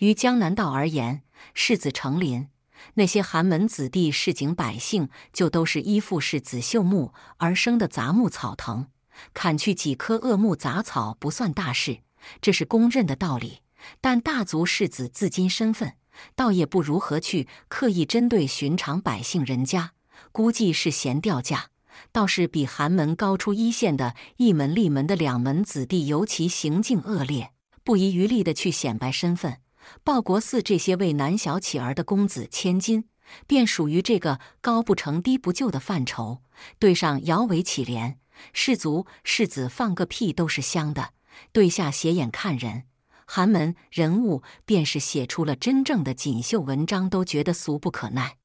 于江南道而言，世子成林，那些寒门子弟、市井百姓就都是依附世子秀木而生的杂木草藤。砍去几棵恶木杂草不算大事，这是公认的道理。但大族世子自今身份，倒也不如何去刻意针对寻常百姓人家，估计是嫌掉价。倒是比寒门高出一线的一门立门的两门子弟，尤其行径恶劣，不遗余力的去显摆身份。报国寺这些为南小乞儿的公子千金，便属于这个高不成低不就的范畴。对上摇尾乞怜，世族世子放个屁都是香的；对下斜眼看人，寒门人物便是写出了真正的锦绣文章都觉得俗不可耐。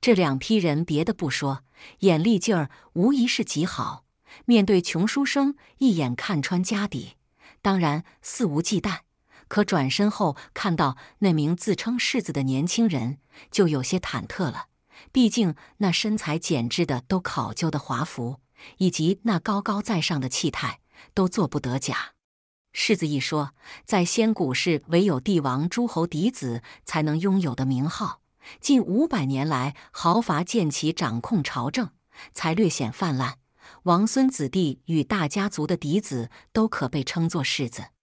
这两批人别的不说，眼力劲儿无疑是极好。面对穷书生，一眼看穿家底，当然肆无忌惮。可转身后，看到那名自称世子的年轻人，就有些忐忑了。毕竟那身材、简直的都考究的华服，以及那高高在上的气态，都做不得假。世子一说，在先古世唯有帝王、诸侯嫡子才能拥有的名号，近五百年来豪伐建起，掌控朝政，才略显泛滥。王孙子弟与大家族的嫡子都可被称作世子。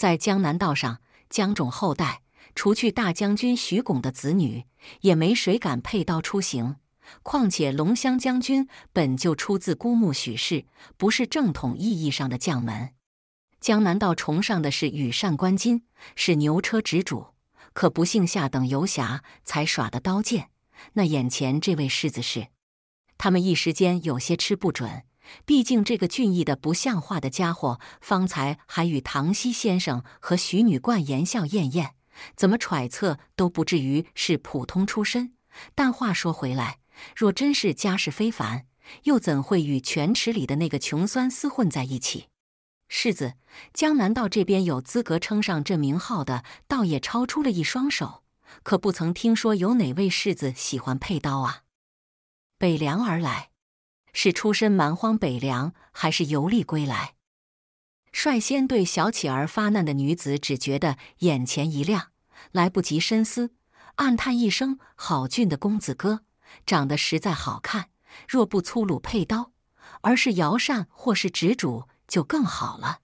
在江南道上，江种后代，除去大将军徐巩的子女，也没谁敢佩刀出行。况且龙骧将军本就出自孤木许氏，不是正统意义上的将门。江南道崇尚的是羽扇纶巾，是牛车直主，可不幸下等游侠才耍的刀剑。那眼前这位世子是？他们一时间有些吃不准。毕竟这个俊逸的不像话的家伙，方才还与唐熙先生和徐女冠言笑晏晏，怎么揣测都不至于是普通出身。但话说回来，若真是家世非凡，又怎会与泉池里的那个穷酸厮混在一起？世子，江南道这边有资格称上这名号的，倒也超出了一双手，可不曾听说有哪位世子喜欢佩刀啊。北凉而来。是出身蛮荒北凉，还是游历归来？率先对小乞儿发难的女子只觉得眼前一亮，来不及深思，暗叹一声：“好俊的公子哥，长得实在好看。若不粗鲁配刀，而是摇扇或是执主，就更好了。”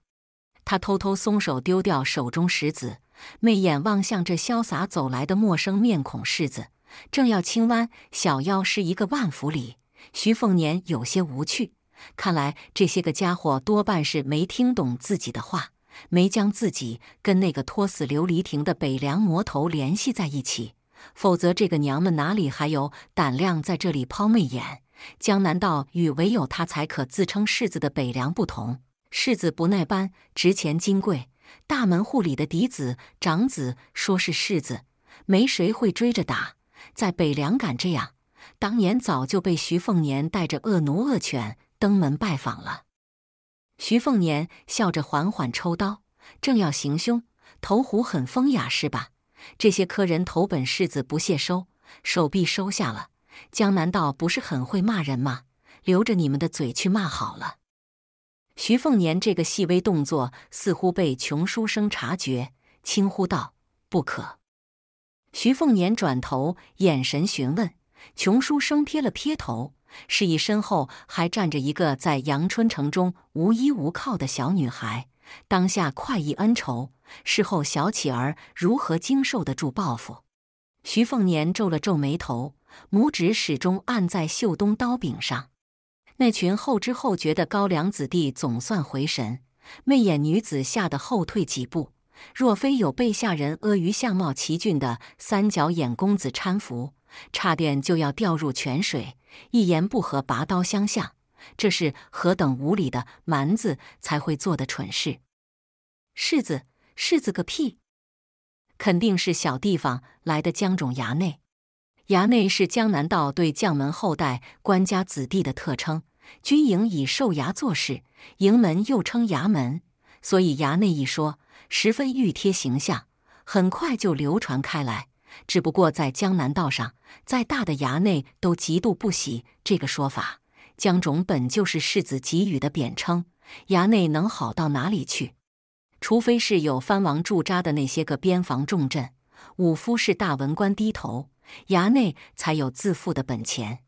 她偷偷松手丢掉手中石子，媚眼望向这潇洒走来的陌生面孔，世子正要轻弯小腰，是一个万福礼。徐凤年有些无趣，看来这些个家伙多半是没听懂自己的话，没将自己跟那个拖死琉璃亭的北凉魔头联系在一起，否则这个娘们哪里还有胆量在这里抛媚眼？江南道与唯有他才可自称世子的北凉不同，世子不耐般值钱金贵，大门户里的嫡子长子说是世子，没谁会追着打，在北凉敢这样。当年早就被徐凤年带着恶奴恶犬登门拜访了。徐凤年笑着缓缓抽刀，正要行凶。投壶很风雅是吧？这些客人投本世子不屑收，手臂收下了。江南道不是很会骂人吗？留着你们的嘴去骂好了。徐凤年这个细微动作似乎被穷书生察觉，轻呼道：“不可。”徐凤年转头，眼神询问。穷书生撇了撇头，示意身后还站着一个在阳春城中无依无靠的小女孩。当下快意恩仇，事后小乞儿如何经受得住报复？徐凤年皱了皱眉头，拇指始终按在秀东刀柄上。那群后知后觉的高粱子弟总算回神，媚眼女子吓得后退几步。若非有被下人阿谀相貌奇俊的三角眼公子搀扶。差点就要掉入泉水，一言不合拔刀相向，这是何等无理的蛮子才会做的蠢事！世子，世子个屁，肯定是小地方来的江种衙内。衙内是江南道对将门后代、官家子弟的特称。军营以受衙做事，营门又称衙门，所以衙内一说十分贴形象，很快就流传开来。只不过在江南道上，再大的衙内都极度不喜这个说法。江种本就是世子给予的贬称，衙内能好到哪里去？除非是有藩王驻扎的那些个边防重镇，武夫是大文官低头，衙内才有自负的本钱。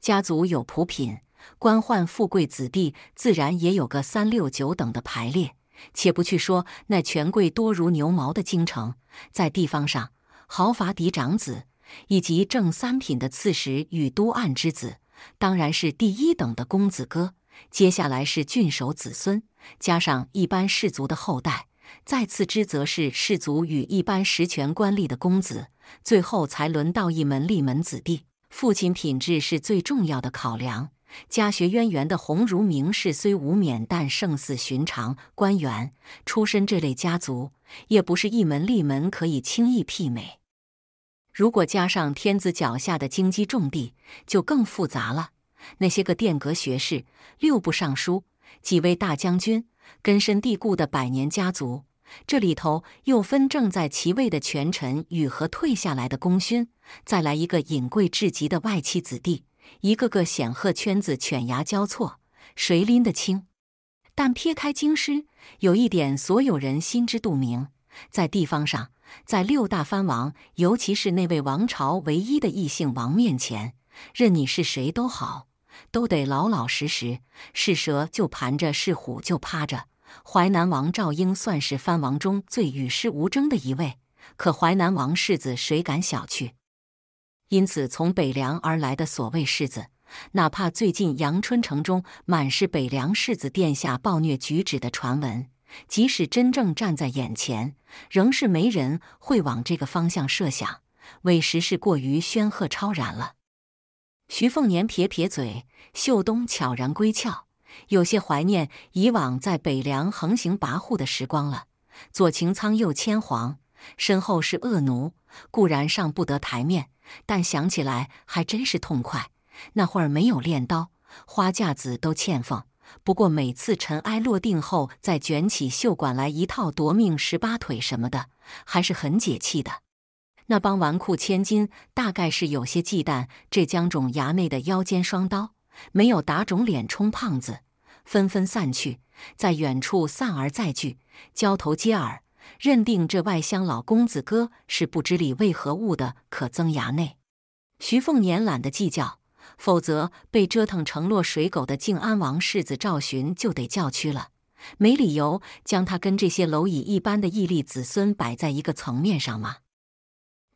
家族有仆品官宦富贵子弟，自然也有个三六九等的排列。且不去说那权贵多如牛毛的京城，在地方上。豪华嫡长子，以及正三品的刺史与都按之子，当然是第一等的公子哥。接下来是郡守子孙，加上一般士族的后代，再次之则是士族与一般实权官吏的公子，最后才轮到一门立门子弟。父亲品质是最重要的考量。家学渊源的鸿儒名士虽无冕，但胜似寻常官员出身这类家族，也不是一门立门可以轻易媲美。如果加上天子脚下的京畿重地，就更复杂了。那些个殿阁学士、六部尚书、几位大将军，根深蒂固的百年家族，这里头又分正在其位的权臣与和退下来的功勋，再来一个隐贵至极的外戚子弟。一个个显赫圈子，犬牙交错，谁拎得清？但撇开京师，有一点，所有人心知肚明：在地方上，在六大藩王，尤其是那位王朝唯一的异姓王面前，任你是谁都好，都得老老实实，是蛇就盘着，是虎就趴着。淮南王赵英算是藩王中最与世无争的一位，可淮南王世子，谁敢小觑？因此，从北凉而来的所谓世子，哪怕最近阳春城中满是北凉世子殿下暴虐举止的传闻，即使真正站在眼前，仍是没人会往这个方向设想，委实是过于煊赫超然了。徐凤年撇撇嘴，秀东悄然归鞘，有些怀念以往在北凉横行跋扈的时光了。左擎苍，右千黄，身后是恶奴，固然上不得台面。但想起来还真是痛快。那会儿没有练刀，花架子都欠奉。不过每次尘埃落定后，再卷起袖管来一套夺命十八腿什么的，还是很解气的。那帮纨绔千金大概是有些忌惮这江总衙内的腰间双刀，没有打肿脸充胖子，纷纷散去，在远处散而再聚，交头接耳。认定这外乡老公子哥是不知礼为何物的可憎衙内，徐凤年懒得计较，否则被折腾成落水狗的靖安王世子赵寻就得叫屈了。没理由将他跟这些蝼蚁一般的义利子孙摆在一个层面上吗？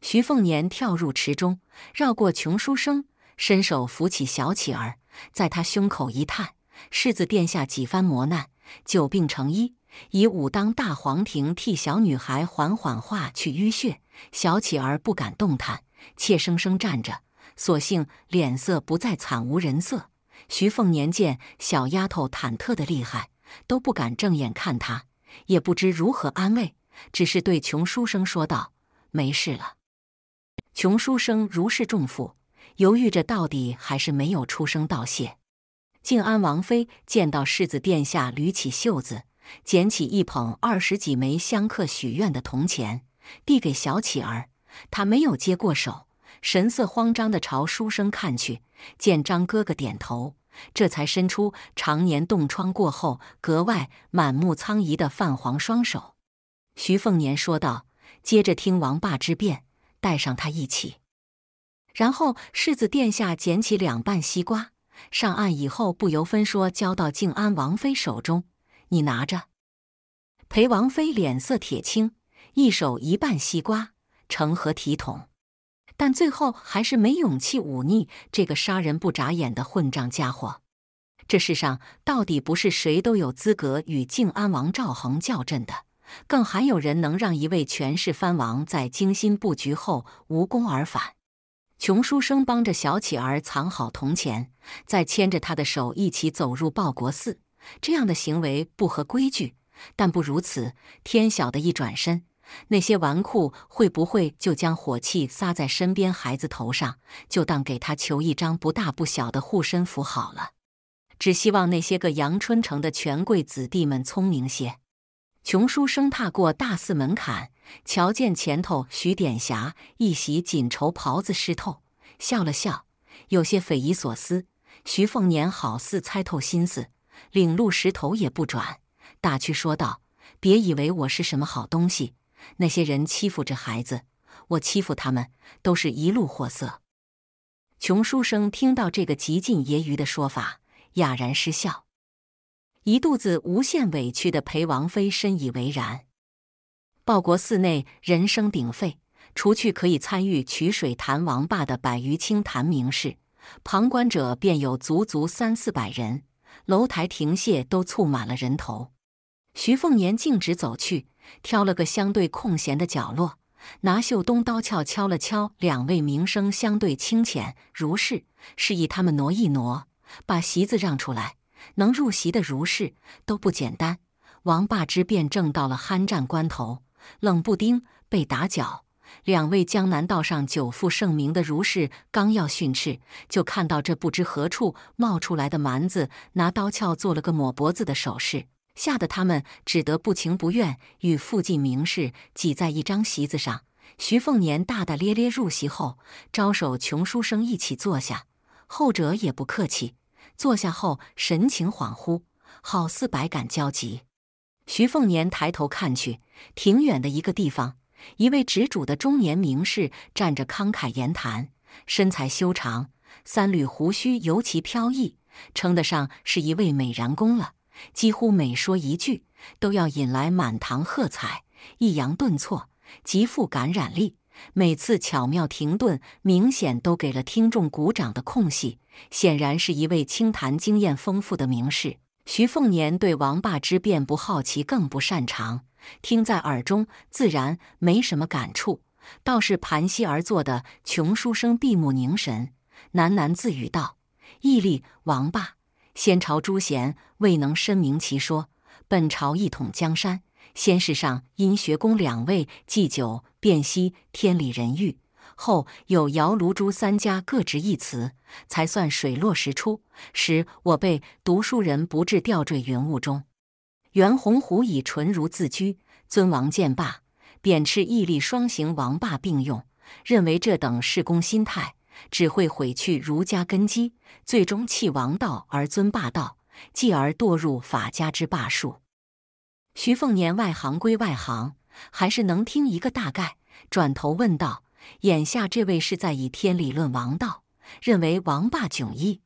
徐凤年跳入池中，绕过穷书生，伸手扶起小乞儿，在他胸口一探，世子殿下几番磨难，久病成医。以武当大黄庭替小女孩缓缓化去淤血，小乞儿不敢动弹，怯生生站着，索性脸色不再惨无人色。徐凤年见小丫头忐忑的厉害，都不敢正眼看她，也不知如何安慰，只是对穷书生说道：“没事了。”穷书生如释重负，犹豫着到底还是没有出声道谢。靖安王妃见到世子殿下，捋起袖子。捡起一捧二十几枚香客许愿的铜钱，递给小乞儿，他没有接过手，神色慌张地朝书生看去，见张哥哥点头，这才伸出常年冻疮过后格外满目苍夷的泛黄双手。徐凤年说道：“接着听王霸之辩，带上他一起。”然后世子殿下捡起两半西瓜，上岸以后不由分说交到靖安王妃手中。你拿着，裴王妃脸色铁青，一手一半西瓜，成何体统？但最后还是没勇气忤逆这个杀人不眨眼的混账家伙。这世上到底不是谁都有资格与靖安王赵恒较真的，更还有人能让一位权势藩王在精心布局后无功而返。穷书生帮着小乞儿藏好铜钱，再牵着他的手一起走入报国寺。这样的行为不合规矩，但不如此，天晓得一转身，那些纨绔会不会就将火气撒在身边孩子头上？就当给他求一张不大不小的护身符好了。只希望那些个阳春城的权贵子弟们聪明些。穷书生踏过大寺门槛，瞧见前头徐典霞一袭锦绸袍子湿透，笑了笑，有些匪夷所思。徐凤年好似猜透心思。领路时头也不转，打趣说道：“别以为我是什么好东西，那些人欺负这孩子，我欺负他们，都是一路货色。”穷书生听到这个极尽揶揄的说法，哑然失笑，一肚子无限委屈的陪王妃深以为然。报国寺内人声鼎沸，除去可以参与取水潭王霸的百余清潭名士，旁观者便有足足三四百人。楼台亭榭都簇满了人头，徐凤年径直走去，挑了个相对空闲的角落，拿袖东刀鞘敲了敲两位名声相对清浅如是，示意他们挪一挪，把席子让出来。能入席的如是都不简单。王霸之便正到了酣战关头，冷不丁被打搅。两位江南道上久负盛名的儒士刚要训斥，就看到这不知何处冒出来的蛮子拿刀鞘做了个抹脖子的手势，吓得他们只得不情不愿与附近名士挤在一张席子上。徐凤年大大咧咧入席后，招手穷书生一起坐下，后者也不客气，坐下后神情恍惚，好似百感交集。徐凤年抬头看去，挺远的一个地方。一位执主的中年名士站着慷慨言谈，身材修长，三缕胡须尤其飘逸，称得上是一位美髯公了。几乎每说一句，都要引来满堂喝彩，抑扬顿挫，极富感染力。每次巧妙停顿，明显都给了听众鼓掌的空隙，显然是一位清谈经验丰富的名士。徐凤年对王霸之辩不好奇，更不擅长。听在耳中，自然没什么感触。倒是盘膝而坐的穷书生闭目凝神，喃喃自语道：“屹立王霸，先朝诸贤未能申明其说。本朝一统江山，先世上因学宫两位祭酒辨析天理人欲，后有姚卢朱三家各执一词，才算水落石出。使我辈读书人不至掉坠云雾中。”袁洪虎以纯儒自居，尊王见霸，贬斥义利双行，王霸并用，认为这等事功心态只会毁去儒家根基，最终弃王道而尊霸道，继而堕入法家之霸术。徐凤年外行归外行，还是能听一个大概。转头问道：“眼下这位是在以天理论王道，认为王霸迥异？”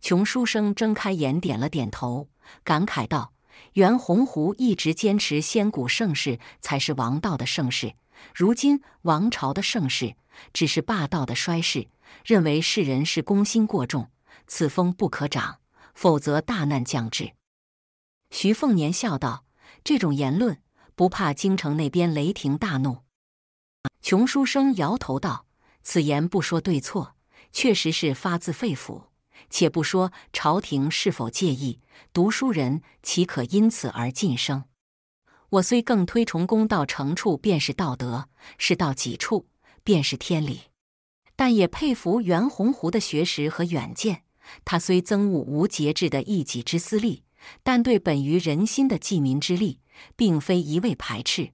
穷书生睁开眼，点了点头，感慨道。袁洪湖一直坚持，先古盛世才是王道的盛世，如今王朝的盛世只是霸道的衰世，认为世人是攻心过重，此风不可长，否则大难将至。徐凤年笑道：“这种言论不怕京城那边雷霆大怒。”穷书生摇头道：“此言不说对错，确实是发自肺腑。”且不说朝廷是否介意，读书人岂可因此而晋升？我虽更推崇公道成处便是道德，是道己处便是天理，但也佩服袁宏湖的学识和远见。他虽憎恶无节制的一己之私利，但对本于人心的济民之力，并非一味排斥。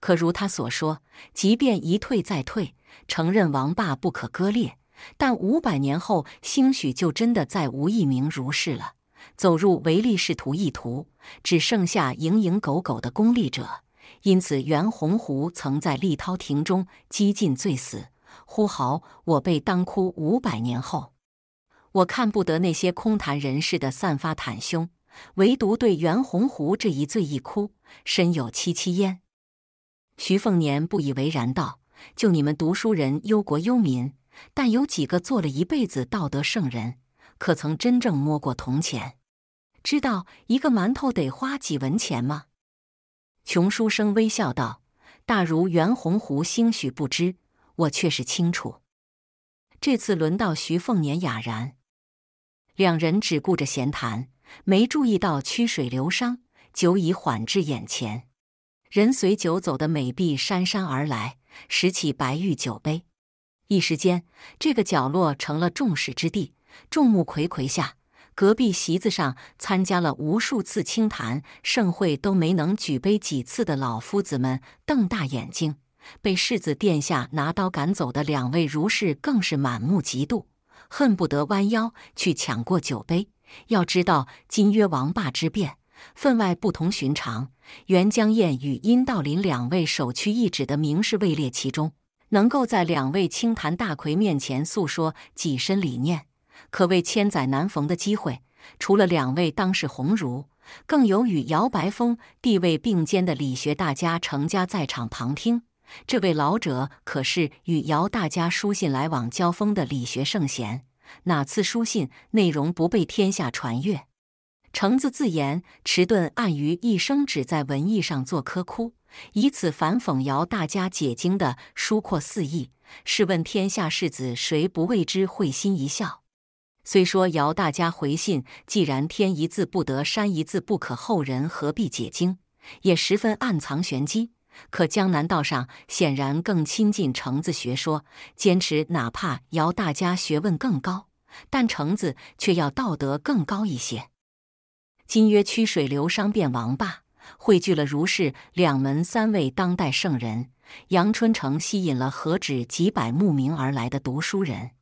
可如他所说，即便一退再退，承认王霸不可割裂。但五百年后，兴许就真的再无一名儒士了。走入唯利是图一途，只剩下蝇营狗苟的功利者。因此，袁洪湖曾在立涛亭中几近醉死，呼嚎：“我被当哭五百年后，我看不得那些空谈人士的散发袒胸，唯独对袁洪湖这一醉一哭，深有戚戚焉。”徐凤年不以为然道：“就你们读书人忧国忧民。”但有几个做了一辈子道德圣人，可曾真正摸过铜钱，知道一个馒头得花几文钱吗？穷书生微笑道：“大如袁洪湖兴许不知，我却是清楚。”这次轮到徐凤年哑然。两人只顾着闲谈，没注意到曲水流觞，酒已缓至眼前。人随酒走的美婢姗姗而来，拾起白玉酒杯。一时间，这个角落成了众矢之的。众目睽睽下，隔壁席子上参加了无数次清谈盛会都没能举杯几次的老夫子们瞪大眼睛，被世子殿下拿刀赶走的两位儒士更是满目嫉妒，恨不得弯腰去抢过酒杯。要知道，金约王霸之变分外不同寻常，袁江燕与殷道林两位首屈一指的名士位列其中。能够在两位清谈大魁面前诉说己身理念，可谓千载难逢的机会。除了两位当世鸿儒，更有与姚白峰地位并肩的理学大家程家在场旁听。这位老者可是与姚大家书信来往交锋的理学圣贤，哪次书信内容不被天下传阅？程子自言迟钝，暗于一生，只在文艺上做科枯。以此反讽姚大家解经的疏阔肆意，试问天下士子，谁不为之会心一笑？虽说姚大家回信，既然天一字不得，山一字不可，后人何必解经？也十分暗藏玄机。可江南道上显然更亲近橙子学说，坚持哪怕姚大家学问更高，但橙子却要道德更高一些。今曰曲水流觞变王霸。汇聚了儒释两门三位当代圣人，杨春城吸引了何止几百慕名而来的读书人。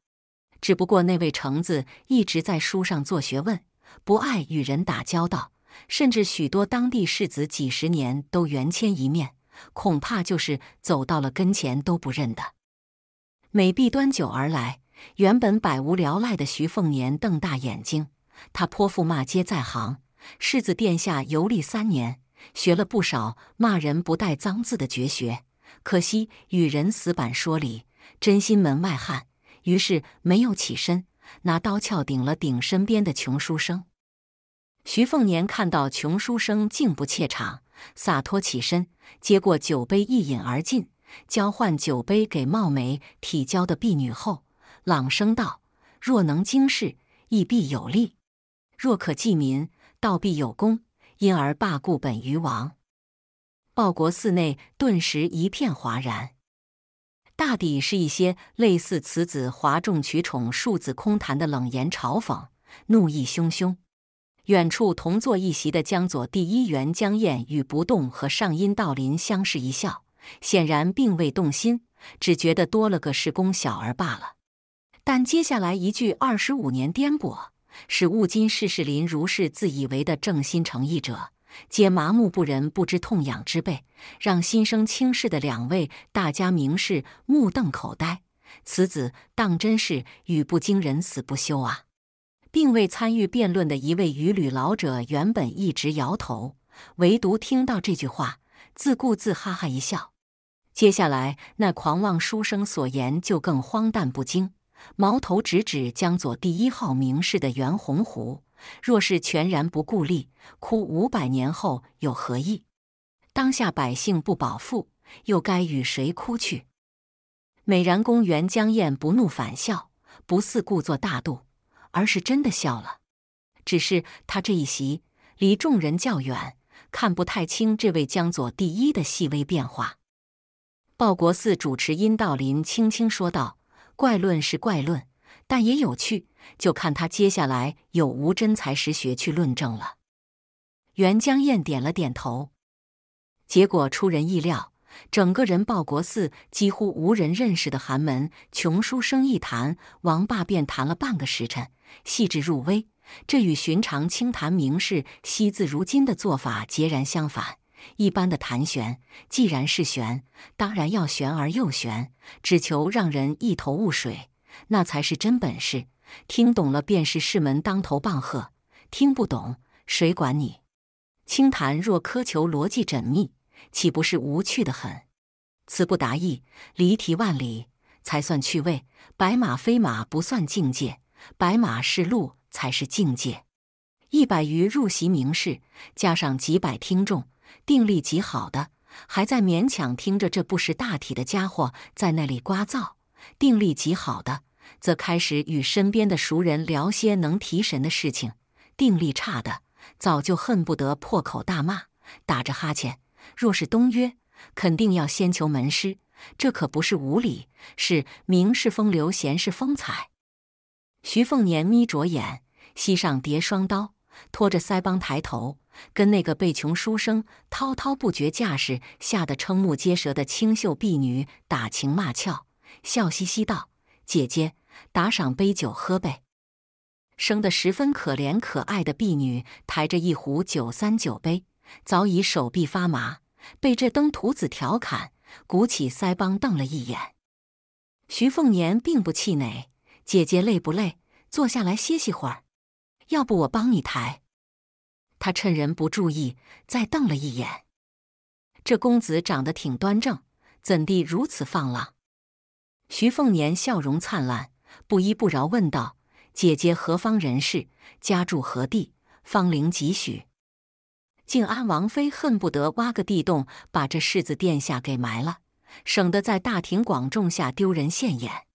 只不过那位橙子一直在书上做学问，不爱与人打交道，甚至许多当地世子几十年都缘牵一面，恐怕就是走到了跟前都不认的。美婢端酒而来，原本百无聊赖的徐凤年瞪大眼睛，他泼妇骂街在行，世子殿下游历三年。学了不少骂人不带脏字的绝学，可惜与人死板说理，真心门外汉。于是没有起身，拿刀鞘顶了顶身边的穷书生。徐凤年看到穷书生竟不怯场，洒脱起身，接过酒杯一饮而尽。交换酒杯给貌美体娇的婢女后，朗声道：“若能经世，亦必有利；若可济民，道必有功。”因而罢顾本于王，报国寺内顿时一片哗然，大抵是一些类似此子哗众取宠、庶子空谈的冷言嘲讽，怒意汹汹。远处同坐一席的江左第一员江晏与不动和上阴道林相视一笑，显然并未动心，只觉得多了个是公小儿罢了。但接下来一句二十五年颠簸。使悟今世世林如是自以为的正心诚意者，皆麻木不仁、不知痛痒之辈，让心生轻视的两位大家名士目瞪口呆。此子当真是语不惊人死不休啊！并未参与辩论的一位渔旅老者，原本一直摇头，唯独听到这句话，自顾自哈哈一笑。接下来那狂妄书生所言，就更荒诞不经。矛头直指江左第一号名士的袁洪湖，若是全然不顾利，哭五百年后有何益？当下百姓不饱腹，又该与谁哭去？美髯公袁江燕不怒反笑，不似故作大度，而是真的笑了。只是他这一席离众人较远，看不太清这位江左第一的细微变化。报国寺主持殷道林轻轻说道。怪论是怪论，但也有趣，就看他接下来有无真才实学去论证了。袁江燕点了点头。结果出人意料，整个人报国寺几乎无人认识的寒门穷书生一谈，王霸便谈了半个时辰，细致入微。这与寻常清谈名士惜字如金的做法截然相反。一般的谈玄，既然是玄，当然要玄而又玄，只求让人一头雾水，那才是真本事。听懂了便是世门当头棒喝，听不懂谁管你？清谈若苛求逻辑缜密，岂不是无趣的很？词不达意，离题万里，才算趣味。白马非马不算境界，白马是路才是境界。一百余入席名士，加上几百听众。定力极好的还在勉强听着这不识大体的家伙在那里刮噪，定力极好的则开始与身边的熟人聊些能提神的事情，定力差的早就恨不得破口大骂，打着哈欠。若是东约，肯定要先求门师，这可不是无礼，是名士风流、贤士风采。徐凤年眯着眼，膝上叠双刀。拖着腮帮抬头，跟那个被穷书生滔滔不绝架势吓得瞠目结舌的清秀婢女打情骂俏，笑嘻嘻道：“姐姐，打赏杯酒喝呗。”生得十分可怜可爱的婢女抬着一壶酒三酒杯，早已手臂发麻，被这登徒子调侃，鼓起腮帮瞪了一眼。徐凤年并不气馁：“姐姐累不累？坐下来歇息会儿。”要不我帮你抬？他趁人不注意，再瞪了一眼。这公子长得挺端正，怎地如此放浪？徐凤年笑容灿烂，不依不饶问道：“姐姐何方人士？家住何地？芳龄几许？”靖安王妃恨不得挖个地洞把这世子殿下给埋了，省得在大庭广众下丢人现眼。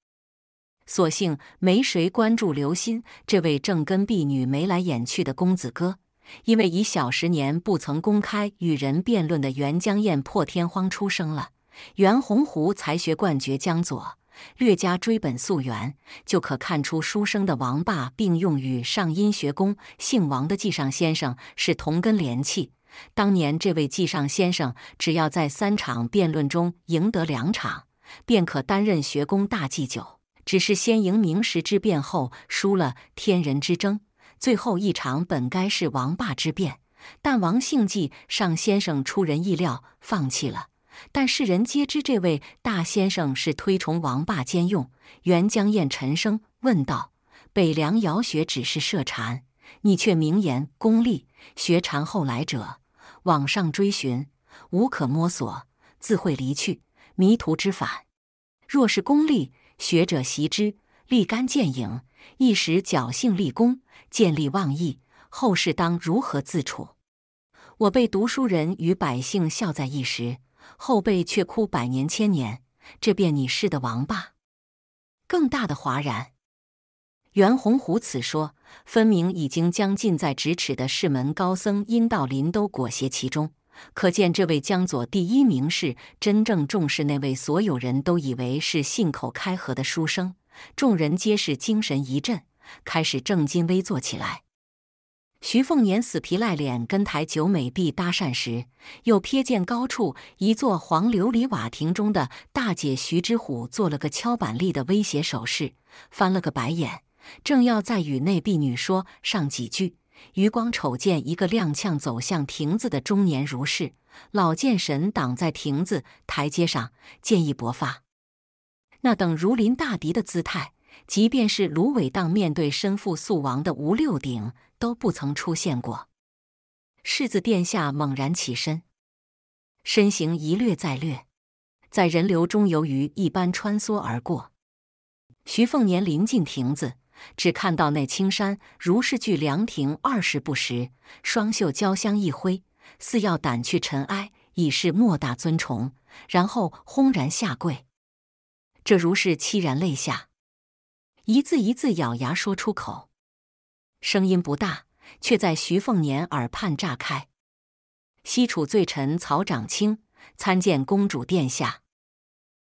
所幸没谁关注刘鑫这位正跟婢女眉来眼去的公子哥，因为以小十年不曾公开与人辩论的袁江燕破天荒出生了。袁鸿湖才学冠绝江左，略加追本溯源，就可看出书生的王霸并用与上阴学宫姓王的纪尚先生是同根连气。当年这位纪尚先生只要在三场辩论中赢得两场，便可担任学宫大祭酒。只是先赢明时之变，后输了天人之争。最后一场本该是王霸之辩，但王姓济尚先生出人意料放弃了。但世人皆知，这位大先生是推崇王霸兼用。袁江燕沉声问道：“北凉姚学只是设禅，你却名言功利学禅。后来者往上追寻，无可摸索，自会离去，迷途知返。若是功利。”学者习之，立竿见影，一时侥幸立功，见利忘义，后世当如何自处？我被读书人与百姓笑在一时，后辈却哭百年千年，这便你是的王八。更大的哗然，袁洪虎此说，分明已经将近在咫尺的世门高僧殷道林都裹挟其中。可见，这位江左第一名士真正重视那位所有人都以为是信口开河的书生。众人皆是精神一振，开始正襟危坐起来。徐凤年死皮赖脸跟台九美婢搭讪时，又瞥见高处一座黄琉璃瓦亭中的大姐徐之虎做了个敲板栗的威胁手势，翻了个白眼，正要再与那婢女说上几句。余光瞅见一个踉跄走向亭子的中年儒士，老剑神挡在亭子台阶上，剑意勃发，那等如临大敌的姿态，即便是芦苇荡面对身负素王的吴六鼎都不曾出现过。世子殿下猛然起身，身形一掠再掠，在人流中由于一般穿梭而过。徐凤年临近亭子。只看到那青山如是距凉亭二十步时，双袖交香一挥，似要掸去尘埃，以示莫大尊崇。然后轰然下跪，这如是凄然泪下，一字一字咬牙说出口，声音不大，却在徐凤年耳畔炸开。西楚罪臣曹长卿参见公主殿下。